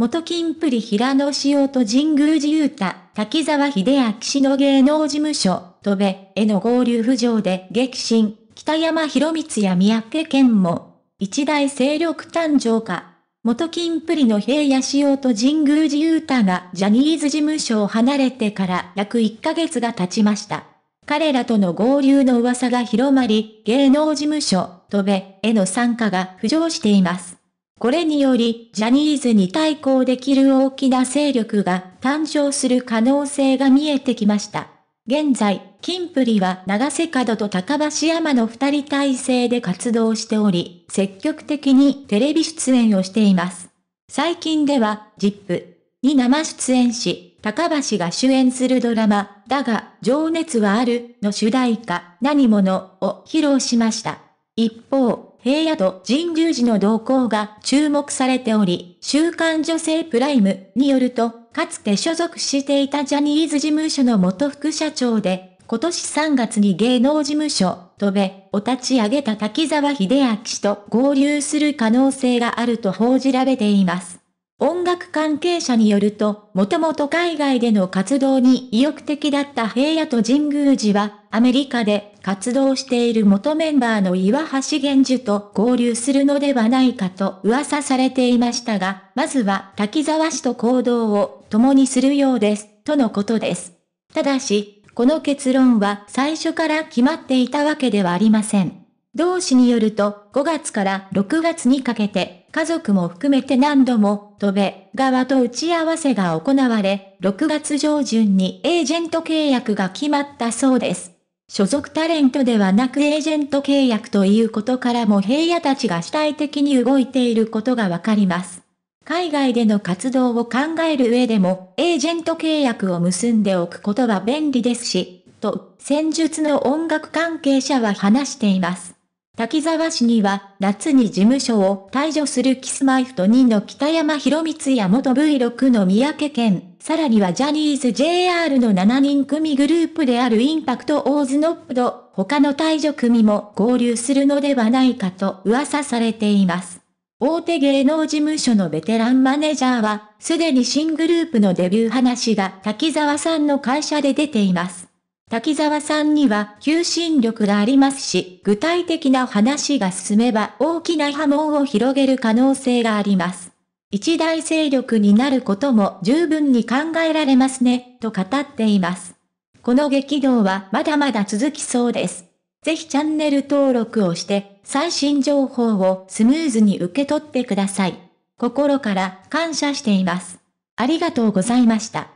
元金プリ平野仕様と神宮寺勇太、滝沢秀明氏の芸能事務所、戸部への合流浮上で激震、北山博光や三宅健も、一大勢力誕生か。元金プリの平野仕様と神宮寺勇太がジャニーズ事務所を離れてから約1ヶ月が経ちました。彼らとの合流の噂が広まり、芸能事務所、戸部への参加が浮上しています。これにより、ジャニーズに対抗できる大きな勢力が誕生する可能性が見えてきました。現在、キンプリは長瀬角と高橋山の二人体制で活動しており、積極的にテレビ出演をしています。最近では、ZIP に生出演し、高橋が主演するドラマ、だが、情熱はあるの主題歌、何者を披露しました。一方、平野と神宮寺の動向が注目されており、週刊女性プライムによると、かつて所属していたジャニーズ事務所の元副社長で、今年3月に芸能事務所、とべ、を立ち上げた滝沢秀明氏と合流する可能性があると報じられています。音楽関係者によると、もともと海外での活動に意欲的だった平野と神宮寺は、アメリカで活動している元メンバーの岩橋玄樹と合流するのではないかと噂されていましたが、まずは滝沢氏と行動を共にするようです、とのことです。ただし、この結論は最初から決まっていたわけではありません。同氏によると、5月から6月にかけて家族も含めて何度も、戸べ側と打ち合わせが行われ、6月上旬にエージェント契約が決まったそうです。所属タレントではなくエージェント契約ということからも平野たちが主体的に動いていることがわかります。海外での活動を考える上でも、エージェント契約を結んでおくことは便利ですし、と、戦術の音楽関係者は話しています。滝沢市には、夏に事務所を退場するキスマイフト2の北山博光や元 V6 の三宅健、さらにはジャニーズ JR の7人組グループであるインパクトオーズノップド、他の退場組も合流するのではないかと噂されています。大手芸能事務所のベテランマネージャーは、すでに新グループのデビュー話が滝沢さんの会社で出ています。滝沢さんには求心力がありますし、具体的な話が進めば大きな波紋を広げる可能性があります。一大勢力になることも十分に考えられますね、と語っています。この激動はまだまだ続きそうです。ぜひチャンネル登録をして、最新情報をスムーズに受け取ってください。心から感謝しています。ありがとうございました。